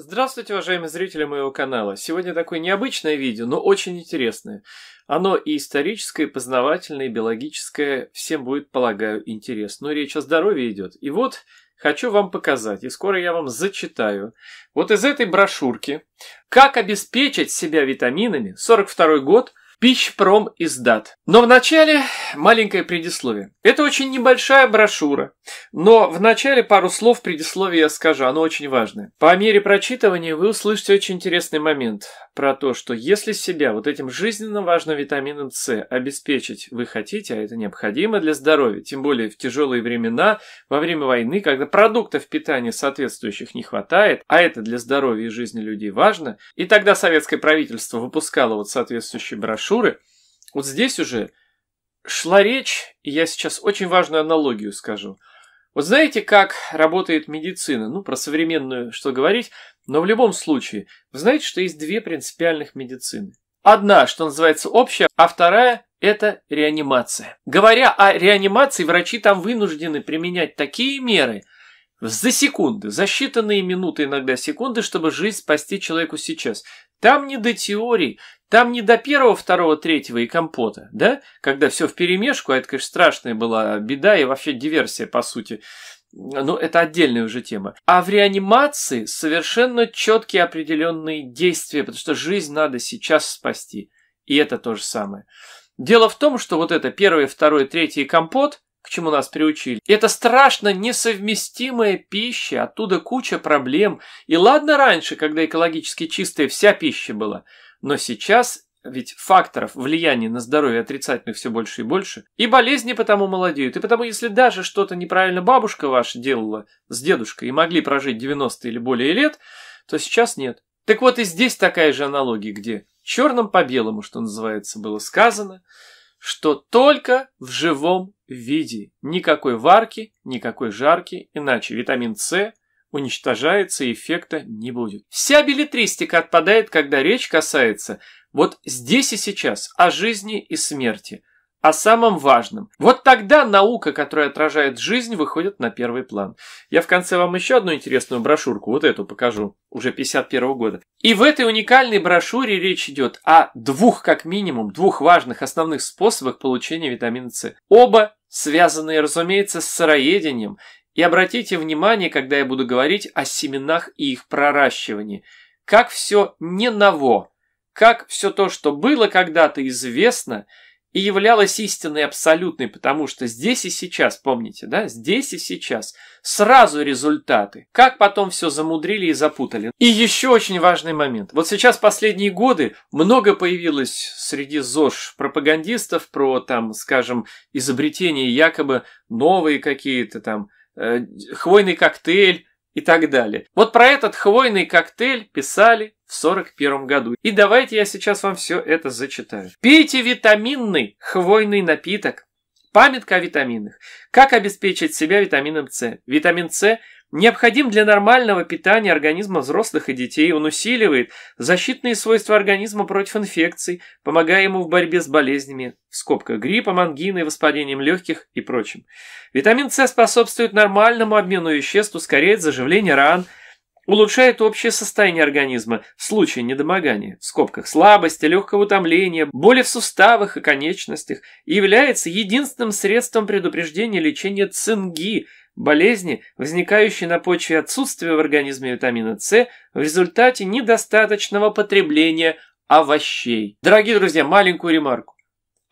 Здравствуйте, уважаемые зрители моего канала. Сегодня такое необычное видео, но очень интересное. Оно и историческое, и познавательное, и биологическое. Всем будет, полагаю, интересно. Но речь о здоровье идет. И вот хочу вам показать, и скоро я вам зачитаю, вот из этой брошюрки «Как обеспечить себя витаминами» 42 год – Пищпром издат. Но вначале маленькое предисловие. Это очень небольшая брошюра, но вначале пару слов предисловия я скажу, оно очень важное. По мере прочитывания вы услышите очень интересный момент про то, что если себя вот этим жизненно важным витамином С обеспечить вы хотите, а это необходимо для здоровья, тем более в тяжелые времена, во время войны, когда продуктов питания соответствующих не хватает, а это для здоровья и жизни людей важно, и тогда советское правительство выпускало вот соответствующие брошюры, Шуры, вот здесь уже шла речь, и я сейчас очень важную аналогию скажу. Вот знаете, как работает медицина? Ну, про современную что говорить, но в любом случае, вы знаете, что есть две принципиальных медицины. Одна, что называется, общая, а вторая – это реанимация. Говоря о реанимации, врачи там вынуждены применять такие меры за секунды, за считанные минуты, иногда секунды, чтобы жизнь спасти человеку сейчас. Там не до теорий, там не до первого, второго, третьего и компота, да? Когда все вперемешку, а это, конечно, страшная была беда и вообще диверсия, по сути. Ну, это отдельная уже тема. А в реанимации совершенно четкие определенные действия, потому что жизнь надо сейчас спасти. И это то же самое. Дело в том, что вот это первый, второй, третий компот – к чему нас приучили. Это страшно несовместимая пища, оттуда куча проблем. И ладно раньше, когда экологически чистая вся пища была, но сейчас ведь факторов влияния на здоровье отрицательных все больше и больше. И болезни потому молодеют. И потому, если даже что-то неправильно бабушка ваша делала с дедушкой и могли прожить 90 или более лет, то сейчас нет. Так вот и здесь такая же аналогия, где черным по белому, что называется, было сказано – что только в живом виде. Никакой варки, никакой жарки, иначе витамин С уничтожается и эффекта не будет. Вся билетристика отпадает, когда речь касается вот здесь и сейчас о жизни и смерти о а самом важном. Вот тогда наука, которая отражает жизнь, выходит на первый план. Я в конце вам еще одну интересную брошюрку, вот эту покажу, уже 51 года. И в этой уникальной брошюре речь идет о двух, как минимум, двух важных основных способах получения витамина С. Оба связанные, разумеется, с сыроедением. И обратите внимание, когда я буду говорить о семенах и их проращивании. Как все не ново, как все то, что было когда-то известно – и являлась истинной абсолютной, потому что здесь и сейчас, помните, да, здесь и сейчас, сразу результаты, как потом все замудрили и запутали. И еще очень важный момент. Вот сейчас последние годы много появилось среди ЗОЖ пропагандистов про, там, скажем, изобретение якобы новые какие-то там, э, хвойный коктейль, и так далее. Вот про этот хвойный коктейль писали в 41 году. И давайте я сейчас вам все это зачитаю. Пейте витаминный хвойный напиток. Памятка о витаминах. Как обеспечить себя витамином С? Витамин С – Необходим для нормального питания организма взрослых и детей, он усиливает защитные свойства организма против инфекций, помогая ему в борьбе с болезнями, в скобках гриппом, ангиной, воспалением легких и прочим. Витамин С способствует нормальному обмену веществ, ускоряет заживление ран, улучшает общее состояние организма в случае недомогания, в скобках слабости, легкого утомления, боли в суставах и конечностях, и является единственным средством предупреждения лечения цинги – Болезни, возникающие на почве отсутствия в организме витамина С в результате недостаточного потребления овощей. Дорогие друзья, маленькую ремарку.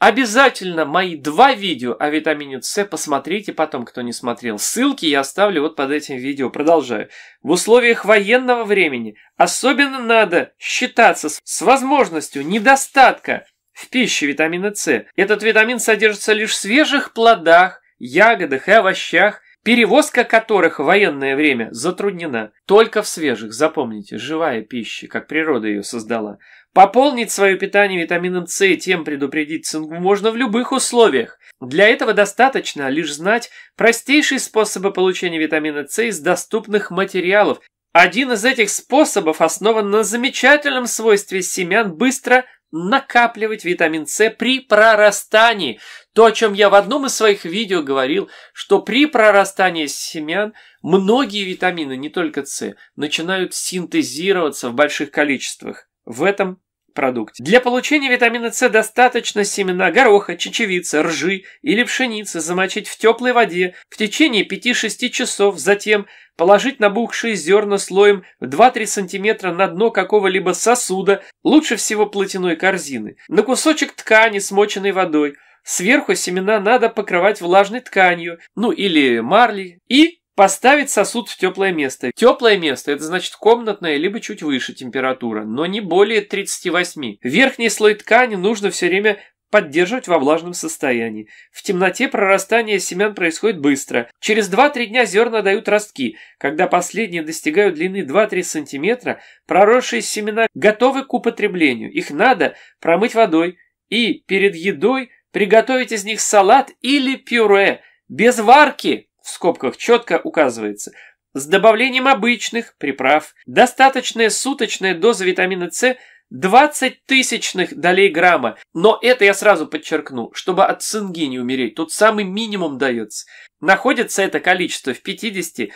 Обязательно мои два видео о витамине С посмотрите потом, кто не смотрел. Ссылки я оставлю вот под этим видео. Продолжаю. В условиях военного времени особенно надо считаться с возможностью недостатка в пище витамина С. Этот витамин содержится лишь в свежих плодах, ягодах и овощах, перевозка которых в военное время затруднена. Только в свежих, запомните, живая пища, как природа ее создала. Пополнить свое питание витамином С и тем предупредить цингу можно в любых условиях. Для этого достаточно лишь знать простейшие способы получения витамина С из доступных материалов. Один из этих способов основан на замечательном свойстве семян быстро накапливать витамин С при прорастании. То, о чем я в одном из своих видео говорил, что при прорастании семян многие витамины, не только С, начинают синтезироваться в больших количествах. В этом продукте. Для получения витамина С достаточно семена гороха, чечевицы, ржи или пшеницы замочить в теплой воде в течение 5-6 часов, затем положить набухшие зерна слоем в 2-3 см на дно какого-либо сосуда, лучше всего платяной корзины, на кусочек ткани, смоченной водой. Сверху семена надо покрывать влажной тканью, ну или марлей, и Поставить сосуд в теплое место. Теплое место – это значит комнатная, либо чуть выше температура, но не более 38. Верхний слой ткани нужно все время поддерживать во влажном состоянии. В темноте прорастание семян происходит быстро. Через 2-3 дня зерна дают ростки. Когда последние достигают длины 2-3 см, проросшие семена готовы к употреблению. Их надо промыть водой и перед едой приготовить из них салат или пюре. Без варки! в скобках четко указывается, с добавлением обычных приправ, достаточная суточная доза витамина С 20 тысячных долей грамма. Но это я сразу подчеркну, чтобы от цинги не умереть. Тут самый минимум дается. Находится это количество в 50-100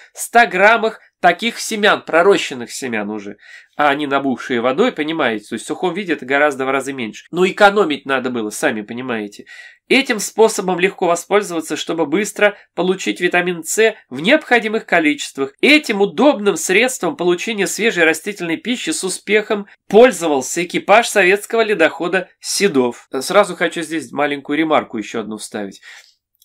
граммах таких семян, пророщенных семян уже, а они набухшие водой, понимаете, то есть в сухом виде это гораздо в разы меньше. Но экономить надо было, сами понимаете. Этим способом легко воспользоваться, чтобы быстро получить витамин С в необходимых количествах. Этим удобным средством получения свежей растительной пищи с успехом пользовался экипаж советского ледохода Седов. Сразу хочу здесь маленькую ремарку еще одну вставить.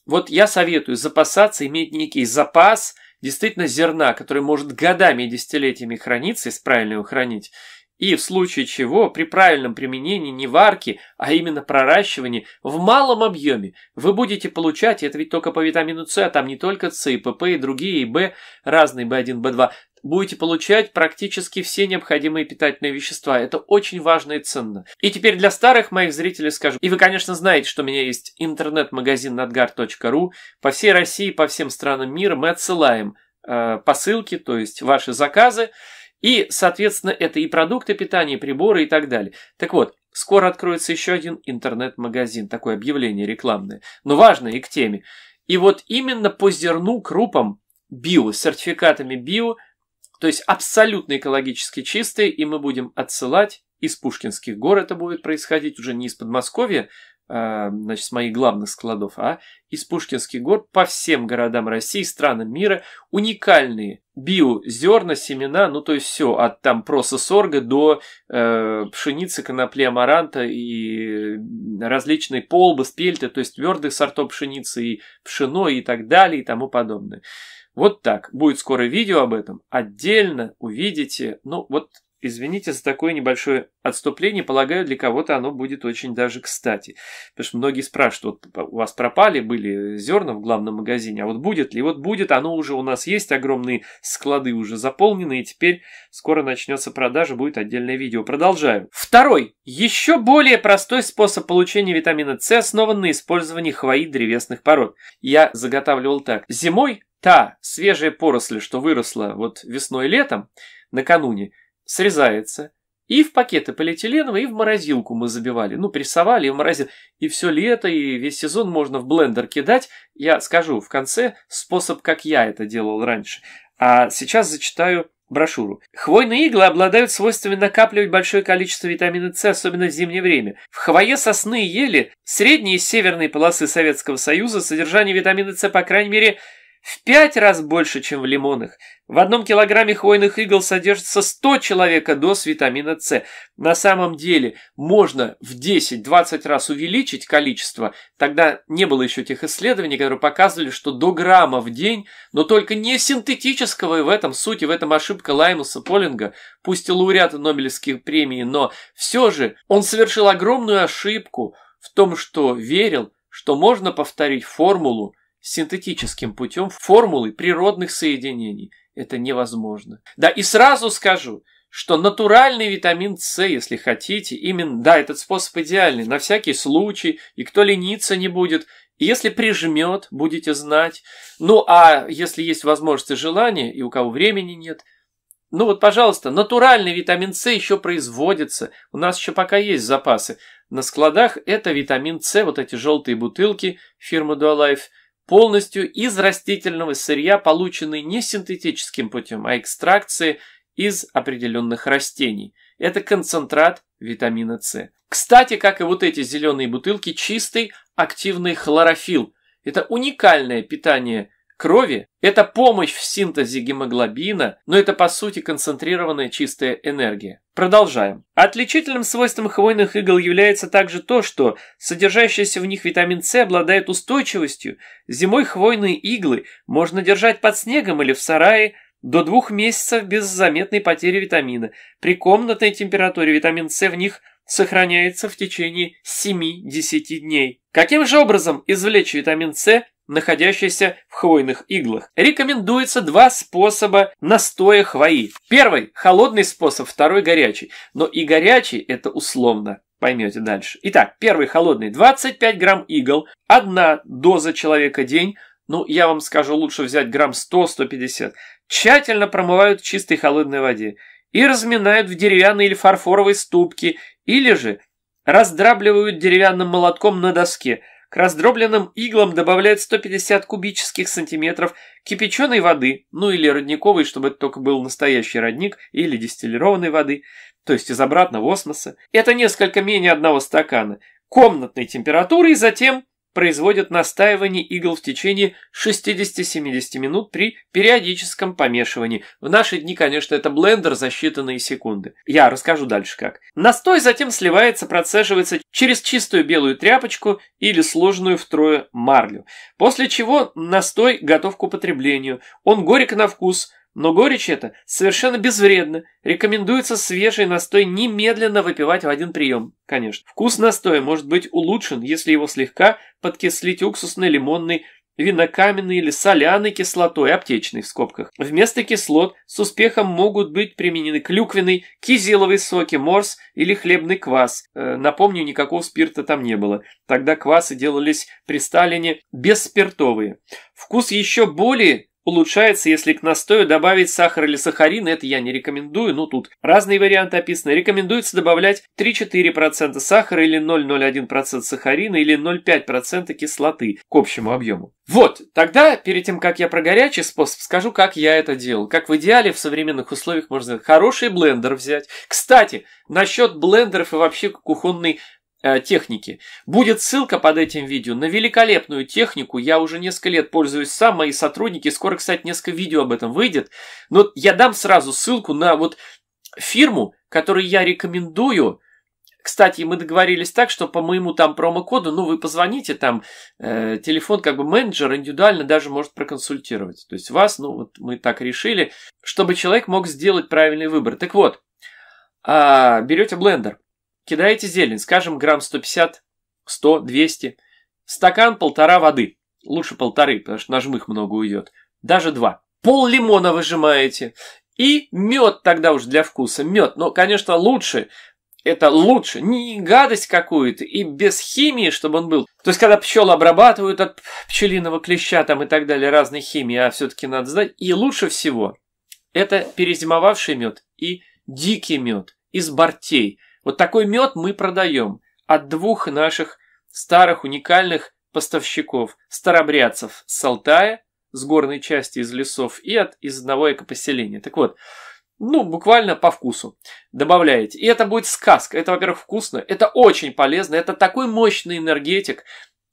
Вот я советую запасаться, иметь некий запас – действительно зерна, которые может годами и десятилетиями храниться, если правильно его хранить, и в случае чего при правильном применении не варки, а именно проращивании в малом объеме вы будете получать, это ведь только по витамину С, а там не только С, и ПП, и другие, и Б, разные б 1 б 2 будете получать практически все необходимые питательные вещества. Это очень важно и ценно. И теперь для старых моих зрителей скажу. И вы, конечно, знаете, что у меня есть интернет-магазин надгар.ру. По всей России, по всем странам мира мы отсылаем э, посылки, то есть ваши заказы. И, соответственно, это и продукты питания, и приборы и так далее. Так вот, скоро откроется еще один интернет-магазин, такое объявление рекламное, но важное и к теме. И вот именно по зерну, крупам, био, сертификатами био, то есть абсолютно экологически чистые, и мы будем отсылать из Пушкинских гор это будет происходить уже не из Подмосковья, а, значит, с моих главных складов, а из Пушкинских гор по всем городам России, странам мира уникальные био, зерна, семена, ну то есть все, от там просто сорга до э, пшеницы, конопли, амаранта и различные полбы, спельты, то есть твердых сортов пшеницы и пшено и так далее и тому подобное. Вот так. Будет скоро видео об этом. Отдельно увидите. Ну, вот Извините за такое небольшое отступление, полагаю, для кого-то оно будет очень даже кстати. Потому что многие спрашивают, вот у вас пропали, были зерна в главном магазине, а вот будет ли? Вот будет, оно уже у нас есть, огромные склады уже заполнены, и теперь скоро начнется продажа, будет отдельное видео. Продолжаю. Второй, еще более простой способ получения витамина С основан на использовании хвои древесных пород. Я заготавливал так. Зимой та свежая поросль, что выросла вот весной и летом, накануне, срезается. И в пакеты полиэтиленовые, и в морозилку мы забивали. Ну, прессовали и в морозил. И все лето, и весь сезон можно в блендер кидать. Я скажу в конце способ, как я это делал раньше. А сейчас зачитаю брошюру. Хвойные иглы обладают свойствами накапливать большое количество витамина С, особенно в зимнее время. В хвое сосны и ели средние северные полосы Советского Союза содержание витамина С, по крайней мере, в пять раз больше, чем в лимонах. В одном килограмме хвойных игл содержится 100 человека доз витамина С. На самом деле можно в 10-20 раз увеличить количество. Тогда не было еще тех исследований, которые показывали, что до грамма в день, но только не синтетического, и в этом суть, в этом ошибка Лаймуса Полинга, пусть и лауреата Нобелевских премий, но все же он совершил огромную ошибку в том, что верил, что можно повторить формулу синтетическим путем формулы природных соединений – это невозможно. Да, и сразу скажу, что натуральный витамин С, если хотите, именно, да, этот способ идеальный, на всякий случай, и кто лениться не будет, если прижмет, будете знать. Ну, а если есть возможность и желание, и у кого времени нет, ну вот, пожалуйста, натуральный витамин С еще производится. У нас еще пока есть запасы. На складах это витамин С, вот эти желтые бутылки фирмы Dualife – полностью из растительного сырья, полученный не синтетическим путем, а экстракции из определенных растений. Это концентрат витамина С. Кстати, как и вот эти зеленые бутылки, чистый активный хлорофилл. Это уникальное питание крови – это помощь в синтезе гемоглобина, но это по сути концентрированная чистая энергия. Продолжаем. Отличительным свойством хвойных игл является также то, что содержащийся в них витамин С обладает устойчивостью. Зимой хвойные иглы можно держать под снегом или в сарае до двух месяцев без заметной потери витамина. При комнатной температуре витамин С в них – сохраняется в течение 7-10 дней. Каким же образом извлечь витамин С находящийся в хвойных иглах. Рекомендуется два способа настоя хвои. Первый – холодный способ, второй – горячий. Но и горячий – это условно. Поймете дальше. Итак, первый холодный – 25 грамм игл, одна доза человека день, ну, я вам скажу, лучше взять грамм 100-150, тщательно промывают в чистой холодной воде и разминают в деревянной или фарфоровой ступке, или же раздрабливают деревянным молотком на доске – к раздробленным иглам добавляют 150 кубических сантиметров кипяченой воды, ну или родниковой, чтобы это только был настоящий родник, или дистиллированной воды, то есть из обратного осмоса. Это несколько менее одного стакана комнатной температуры и затем производят настаивание игл в течение 60-70 минут при периодическом помешивании. В наши дни, конечно, это блендер за считанные секунды. Я расскажу дальше как. Настой затем сливается, процеживается через чистую белую тряпочку или сложенную втрое марлю. После чего настой готов к употреблению. Он горек на вкус – но горечь эта совершенно безвредна. Рекомендуется свежий настой немедленно выпивать в один прием, конечно. Вкус настоя может быть улучшен, если его слегка подкислить уксусной, лимонной, винокаменной или соляной кислотой, аптечной в скобках. Вместо кислот с успехом могут быть применены клюквенный, кизиловый соки, морс или хлебный квас. Э, напомню, никакого спирта там не было. Тогда квасы делались при Сталине бесспиртовые. Вкус еще более Улучшается, если к настою добавить сахар или сахарин, это я не рекомендую, но тут разные варианты описаны. Рекомендуется добавлять 3-4% сахара или 0,01% сахарина или 0,5% кислоты к общему объему. Вот, тогда перед тем, как я про горячий способ скажу, как я это делал. Как в идеале в современных условиях можно хороший блендер взять. Кстати, насчет блендеров и вообще кухонной Э, техники. Будет ссылка под этим видео на великолепную технику. Я уже несколько лет пользуюсь сам, мои сотрудники. Скоро, кстати, несколько видео об этом выйдет. Но я дам сразу ссылку на вот фирму, которую я рекомендую. Кстати, мы договорились так, что по моему там промокоду, ну, вы позвоните, там э, телефон как бы менеджер индивидуально даже может проконсультировать. То есть вас, ну, вот мы так решили, чтобы человек мог сделать правильный выбор. Так вот, э, берете блендер. Кидаете зелень, скажем, грамм 150, 100, 200. Стакан полтора воды. Лучше полторы, потому что на жмых много уйдет. Даже два. Пол лимона выжимаете. И мед тогда уж для вкуса. Мед. Но, конечно, лучше это лучше, не гадость какую-то, и без химии, чтобы он был. То есть, когда пчелы обрабатывают от пчелиного клеща там и так далее, разной химии, а все-таки надо знать, и лучше всего это перезимовавший мед и дикий мед из бортей. Вот такой мед мы продаем от двух наших старых уникальных поставщиков, старобрядцев с Алтая, с горной части из лесов и от, из одного экопоселения. Так вот, ну, буквально по вкусу добавляете. И это будет сказка. Это, во-первых, вкусно, это очень полезно, это такой мощный энергетик,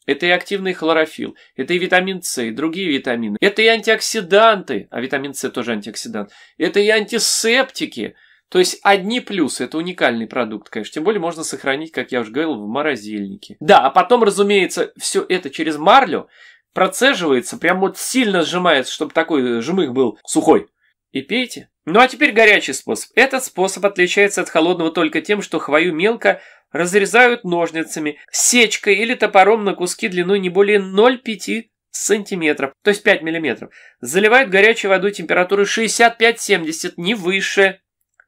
это и активный хлорофилл, это и витамин С, и другие витамины, это и антиоксиданты, а витамин С тоже антиоксидант, это и антисептики – то есть одни плюсы, это уникальный продукт, конечно. Тем более можно сохранить, как я уже говорил, в морозильнике. Да, а потом, разумеется, все это через марлю процеживается, прям вот сильно сжимается, чтобы такой э, жмых был сухой. И пейте. Ну а теперь горячий способ. Этот способ отличается от холодного только тем, что хвою мелко разрезают ножницами, сечкой или топором на куски длиной не более 0,5 сантиметров, то есть 5 миллиметров. Заливают горячей водой температуры 65-70, не выше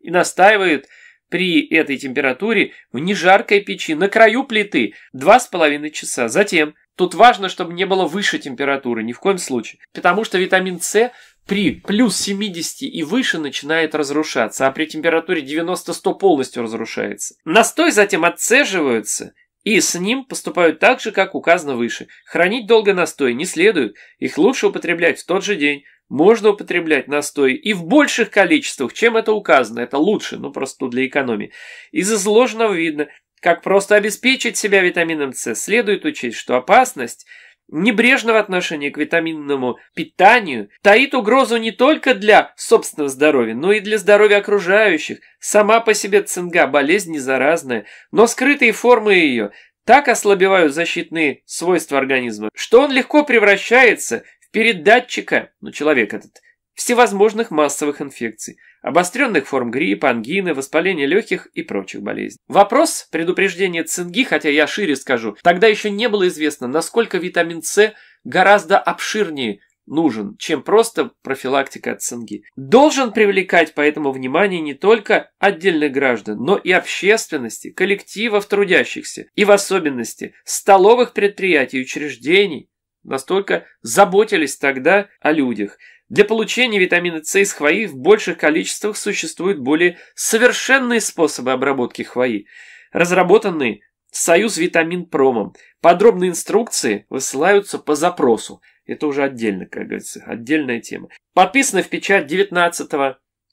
и настаивает при этой температуре в нежаркой печи на краю плиты 2,5 часа. Затем, тут важно, чтобы не было выше температуры, ни в коем случае, потому что витамин С при плюс 70 и выше начинает разрушаться, а при температуре 90-100 полностью разрушается. Настой затем отцеживаются и с ним поступают так же, как указано выше. Хранить долго настой не следует, их лучше употреблять в тот же день, можно употреблять настой и в больших количествах, чем это указано, это лучше, ну просто для экономии. Из изложенного видно, как просто обеспечить себя витамином С, следует учесть, что опасность небрежного отношения к витаминному питанию таит угрозу не только для собственного здоровья, но и для здоровья окружающих. Сама по себе цинга – болезнь не заразная, но скрытые формы ее так ослабевают защитные свойства организма, что он легко превращается передатчика, ну человек этот, всевозможных массовых инфекций, обостренных форм гриппа, ангины, воспаления легких и прочих болезней. Вопрос предупреждения цинги, хотя я шире скажу, тогда еще не было известно, насколько витамин С гораздо обширнее нужен, чем просто профилактика от цинги. Должен привлекать поэтому внимание не только отдельных граждан, но и общественности, коллективов трудящихся, и в особенности столовых предприятий и учреждений, настолько заботились тогда о людях. Для получения витамина С из хвои в больших количествах существуют более совершенные способы обработки хвои, разработанные Союз Витамин Промом. Подробные инструкции высылаются по запросу. Это уже отдельно, как говорится, отдельная тема. Подписано в печать 19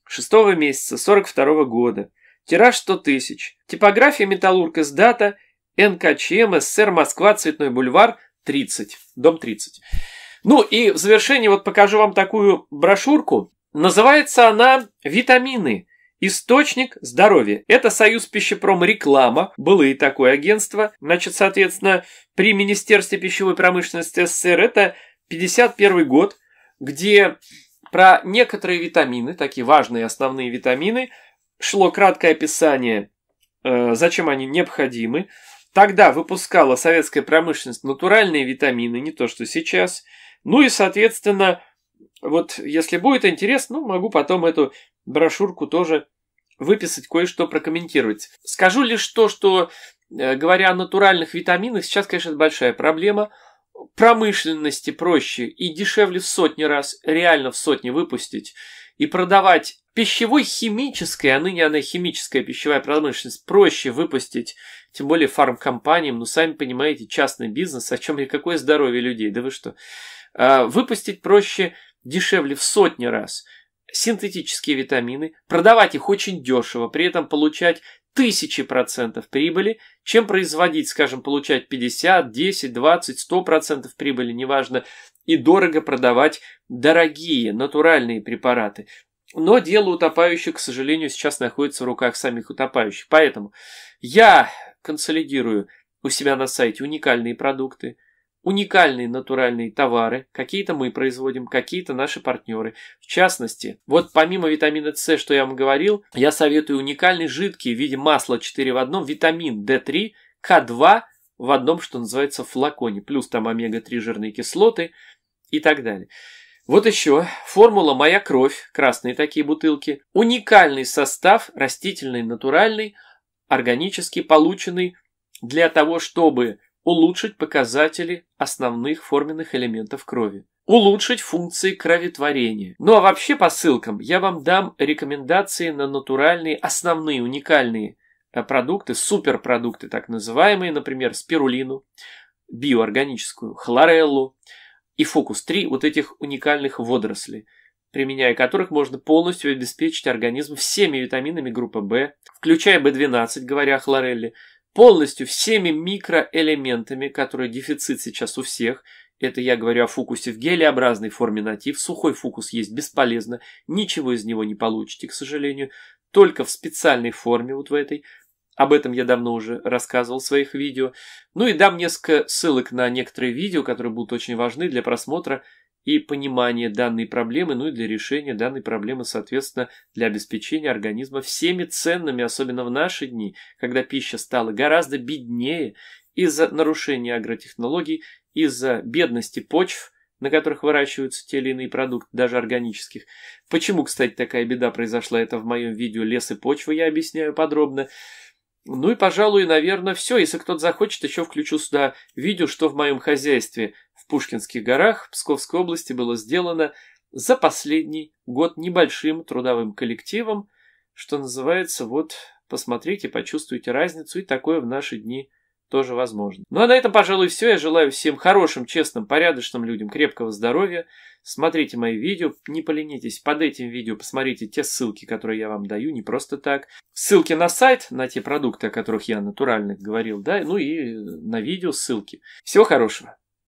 6 месяца 42 -го года. Тираж 100 тысяч. Типография «Металлург» из дата НКЧМ СССР Москва Цветной бульвар 30, дом 30. Ну и в завершение вот покажу вам такую брошюрку. Называется она «Витамины. Источник здоровья. Это Союз пищепром реклама, было и такое агентство. Значит, соответственно, при Министерстве пищевой промышленности СССР это 51 год, где про некоторые витамины, такие важные основные витамины, шло краткое описание, э, зачем они необходимы, Тогда выпускала советская промышленность натуральные витамины, не то что сейчас. Ну и, соответственно, вот если будет интересно, ну, могу потом эту брошюрку тоже выписать, кое-что прокомментировать. Скажу лишь то, что, э, говоря о натуральных витаминах, сейчас, конечно, это большая проблема. Промышленности проще и дешевле в сотни раз, реально в сотни выпустить и продавать пищевой химической, а ныне она химическая пищевая промышленность, проще выпустить, тем более фармкомпаниям, ну сами понимаете, частный бизнес, о чем и какое здоровье людей, да вы что. А, выпустить проще, дешевле в сотни раз синтетические витамины, продавать их очень дешево, при этом получать тысячи процентов прибыли, чем производить, скажем, получать 50, 10, 20, 100 процентов прибыли, неважно, и дорого продавать дорогие натуральные препараты. Но дело утопающих, к сожалению, сейчас находится в руках самих утопающих. Поэтому я консолидирую у себя на сайте уникальные продукты, уникальные натуральные товары. Какие-то мы производим, какие-то наши партнеры. В частности, вот помимо витамина С, что я вам говорил, я советую уникальный жидкий в виде масла 4 в одном витамин D3, К2 в одном, что называется, флаконе. Плюс там омега-3 жирные кислоты и так далее. Вот еще формула «Моя кровь», красные такие бутылки. Уникальный состав, растительный, натуральный, органически полученный для того, чтобы улучшить показатели основных форменных элементов крови, улучшить функции кроветворения. Ну а вообще по ссылкам я вам дам рекомендации на натуральные, основные, уникальные э, продукты, суперпродукты так называемые, например, спирулину, биоорганическую, хлореллу, и фокус 3 вот этих уникальных водорослей, применяя которых можно полностью обеспечить организм всеми витаминами группы В, включая В12, говоря о хлорелле, полностью всеми микроэлементами, которые дефицит сейчас у всех. Это я говорю о фокусе в гелеобразной форме натив. Сухой фокус есть бесполезно, ничего из него не получите, к сожалению. Только в специальной форме, вот в этой, об этом я давно уже рассказывал в своих видео. Ну и дам несколько ссылок на некоторые видео, которые будут очень важны для просмотра и понимания данной проблемы, ну и для решения данной проблемы, соответственно, для обеспечения организма всеми ценными, особенно в наши дни, когда пища стала гораздо беднее из-за нарушения агротехнологий, из-за бедности почв, на которых выращиваются те или иные продукты, даже органических. Почему, кстати, такая беда произошла, это в моем видео «Лес и почва» я объясняю подробно. Ну и, пожалуй, наверное, все. Если кто-то захочет, еще включу сюда видео, что в моем хозяйстве в Пушкинских горах Псковской области было сделано за последний год небольшим трудовым коллективом, что называется, вот посмотрите, почувствуйте разницу, и такое в наши дни – тоже возможно. Ну а на этом, пожалуй, все. Я желаю всем хорошим, честным, порядочным людям крепкого здоровья. Смотрите мои видео, не поленитесь. Под этим видео посмотрите те ссылки, которые я вам даю, не просто так. Ссылки на сайт, на те продукты, о которых я натурально говорил, да, ну и на видео ссылки. Всего хорошего.